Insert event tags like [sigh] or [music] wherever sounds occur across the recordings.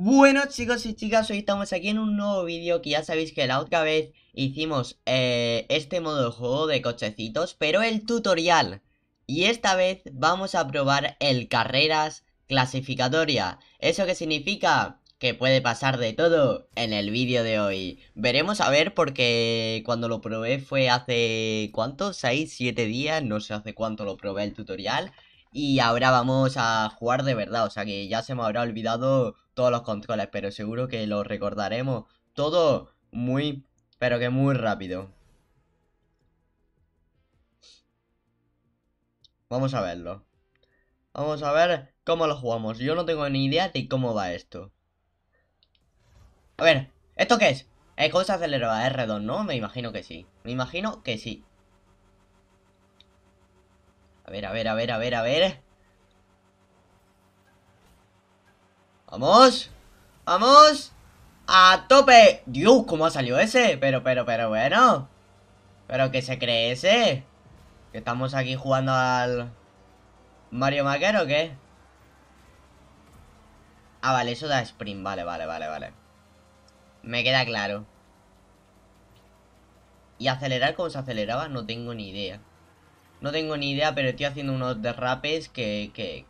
Bueno chicos y chicas, hoy estamos aquí en un nuevo vídeo que ya sabéis que la otra vez hicimos eh, este modo de juego de cochecitos, pero el tutorial. Y esta vez vamos a probar el carreras clasificatoria. ¿Eso que significa? Que puede pasar de todo en el vídeo de hoy. Veremos a ver porque cuando lo probé fue hace... ¿Cuántos? ¿6? ¿7 días? No sé hace cuánto lo probé el tutorial. Y ahora vamos a jugar de verdad, o sea que ya se me habrá olvidado todos los controles, pero seguro que lo recordaremos todo muy, pero que muy rápido. Vamos a verlo. Vamos a ver cómo lo jugamos. Yo no tengo ni idea de cómo va esto. A ver, ¿esto qué es? Es cosa acelerada, R2, ¿no? Me imagino que sí. Me imagino que sí. A ver, a ver, a ver, a ver, a ver. Vamos. Vamos. A tope. Dios, ¿cómo ha salido ese? Pero, pero, pero, bueno. Pero, ¿qué se cree ese? Que estamos aquí jugando al... Mario Maker o qué? Ah, vale, eso da sprint. Vale, vale, vale, vale. Me queda claro. ¿Y acelerar cómo se aceleraba? No tengo ni idea. No tengo ni idea, pero estoy haciendo unos derrapes que, que,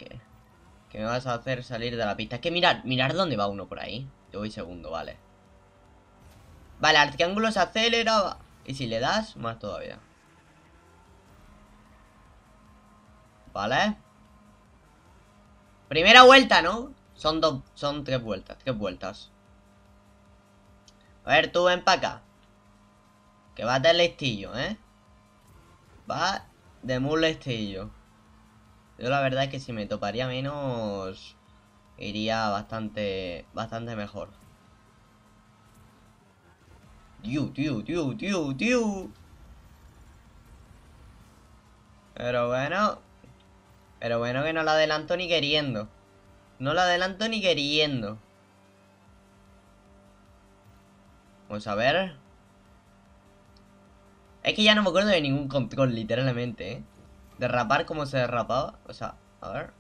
que, me vas a hacer salir de la pista. Es que mirar mirar dónde va uno por ahí. Yo voy segundo, vale. Vale, al triángulo se acelera. Y si le das, más todavía. Vale. Primera vuelta, ¿no? Son dos, son tres vueltas, tres vueltas. A ver, tú ven para acá. Que va a tener listillo, ¿eh? Va de molestillo Yo la verdad es que si me toparía menos, iría bastante, bastante mejor. Tío, tío, tío, tío, tío. Pero bueno. Pero bueno que no la adelanto ni queriendo. No la adelanto ni queriendo. Vamos a ver. Es que ya no me acuerdo de ningún control, literalmente, ¿eh? Derrapar como se derrapaba. O sea, a ver.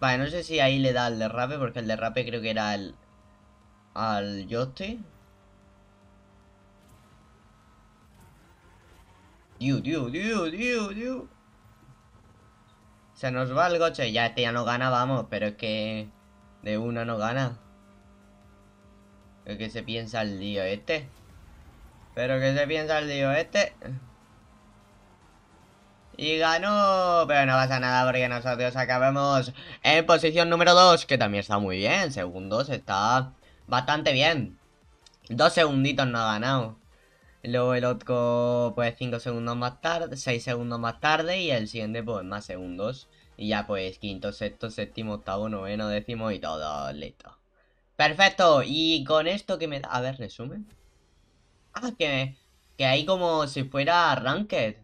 Vale, no sé si ahí le da el derrape, porque el derrape creo que era el... Al joystick. Diu, diu, diu, diu, diu. Se nos va el coche Ya este ya no gana, vamos, pero es que... De una no gana. qué se piensa el lío este? ¿Pero qué se piensa el lío este? Y ganó, pero no pasa nada porque nosotros acabamos en posición número 2, que también está muy bien. Segundos está bastante bien. Dos segunditos no ha ganado. Luego el otro, pues cinco segundos más tarde, 6 segundos más tarde y el siguiente, pues más segundos. Y ya pues quinto, sexto, séptimo, octavo, noveno, décimo y todo, listo. Perfecto, y con esto que me da... A ver, resumen. Ah, que, que ahí como si fuera Ranked.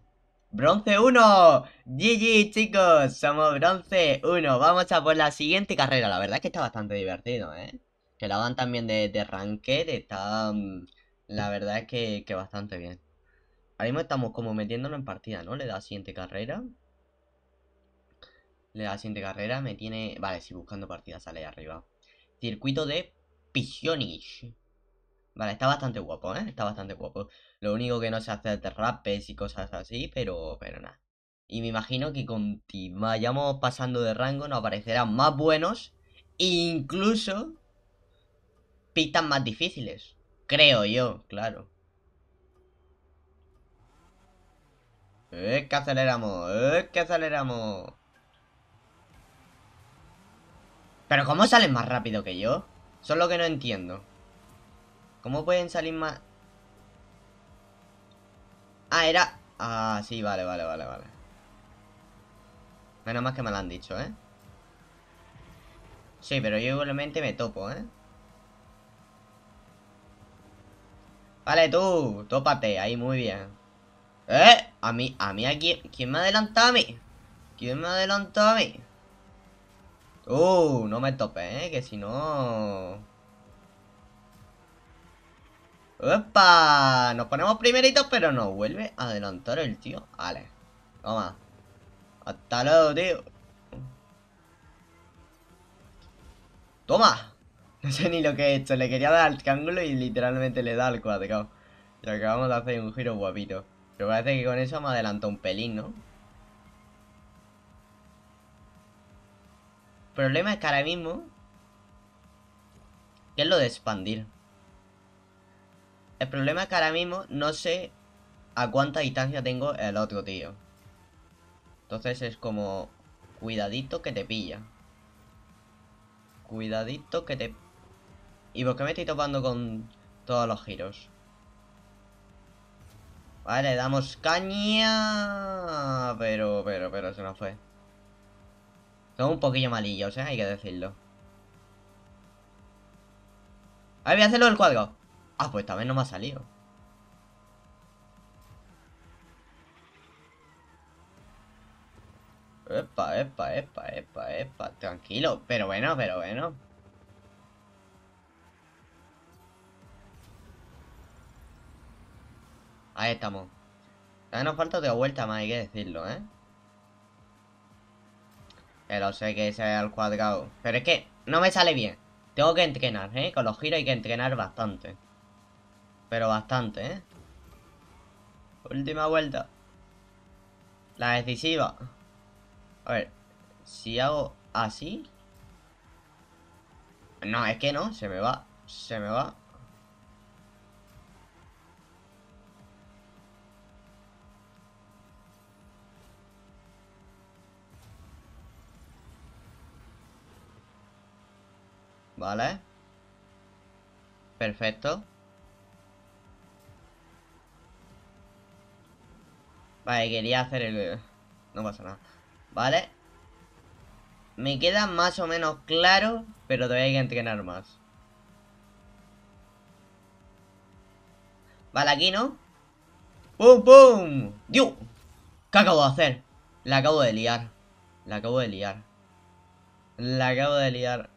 Bronce 1. GG chicos, somos bronce 1. Vamos a por la siguiente carrera. La verdad es que está bastante divertido, ¿eh? Que la van también de, de Ranked. Está... Mm, la verdad es que, que bastante bien. Ahora mismo estamos como metiéndolo en partida, ¿no? Le da siguiente carrera. La siguiente carrera me tiene... Vale, si buscando partidas sale arriba. Circuito de Pisionish. Vale, está bastante guapo, ¿eh? Está bastante guapo. Lo único que no se hace es rapes y cosas así, pero, pero nada. Y me imagino que con vayamos pasando de rango nos aparecerán más buenos. Incluso pistas más difíciles. Creo yo, claro. Es ¡Eh, que aceleramos, es ¡Eh, que aceleramos. ¿Pero cómo salen más rápido que yo? Eso es lo que no entiendo. ¿Cómo pueden salir más...? Ah, era... Ah, sí, vale, vale, vale, vale. Menos más que me lo han dicho, ¿eh? Sí, pero yo igualmente me topo, ¿eh? Vale, tú, tópate, ahí muy bien. ¿Eh? A mí, a mí, aquí quién, quién me adelantado a mí? ¿Quién me adelantado a mí? Uh, no me tope, ¿eh? Que si no... ¡Opa! Nos ponemos primeritos, pero nos vuelve a adelantar el tío. Vale. Toma. Hasta luego, tío. ¡Toma! [laughs] No sé ni lo que he hecho. Le quería dar al triángulo y literalmente le da al cuadrado Ya acabamos de hacer un giro guapito. Pero parece que con eso me adelantó un pelín, ¿no? problema es que ahora mismo... ¿Qué es lo de expandir? El problema es que ahora mismo no sé a cuánta distancia tengo el otro tío. Entonces es como... Cuidadito que te pilla. Cuidadito que te... ¿Y por qué me estoy topando con todos los giros? Vale, damos caña... Pero, pero, pero se nos fue. Son un poquillo o sea, ¿eh? Hay que decirlo. A ver, voy a hacerlo el cuadro. Ah, pues también no me ha salido. Epa, epa, epa, epa, epa. Tranquilo. Pero bueno, pero bueno. Ahí estamos. ya nos falta otra vuelta más, hay que decirlo, ¿eh? Pero sé que ese es al cuadrado. Pero es que no me sale bien. Tengo que entrenar, ¿eh? Con los giros hay que entrenar bastante. Pero bastante, ¿eh? Última vuelta. La decisiva. A ver, si hago así... No, es que no, se me va, se me va. Vale. Perfecto. Vale, quería hacer el... No pasa nada. Vale. Me queda más o menos claro, pero todavía hay que entrenar más. Vale, aquí, ¿no? ¡Pum, pum! ¡Dios! ¿Qué acabo de hacer? La acabo de liar. La acabo de liar. La acabo de liar.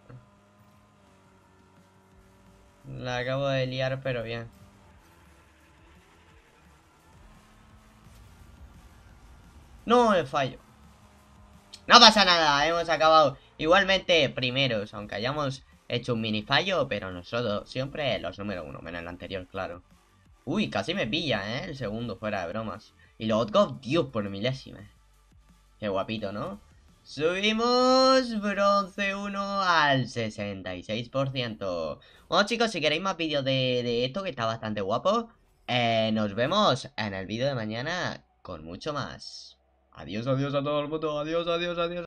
La acabo de liar, pero bien. No, el fallo. No pasa nada, hemos acabado igualmente primeros, aunque hayamos hecho un mini fallo, pero nosotros siempre los número uno, menos el anterior, claro. Uy, casi me pilla, ¿eh? El segundo, fuera de bromas. Y los otros, Dios, por milésimas. Qué guapito, ¿no? Subimos bronce 1 al 66%. Bueno chicos, si queréis más vídeos de, esto que está bastante guapo, eh, nos vemos en el vídeo de mañana con mucho más. Adiós, adiós a todo el mundo. Adiós, adiós, adiós.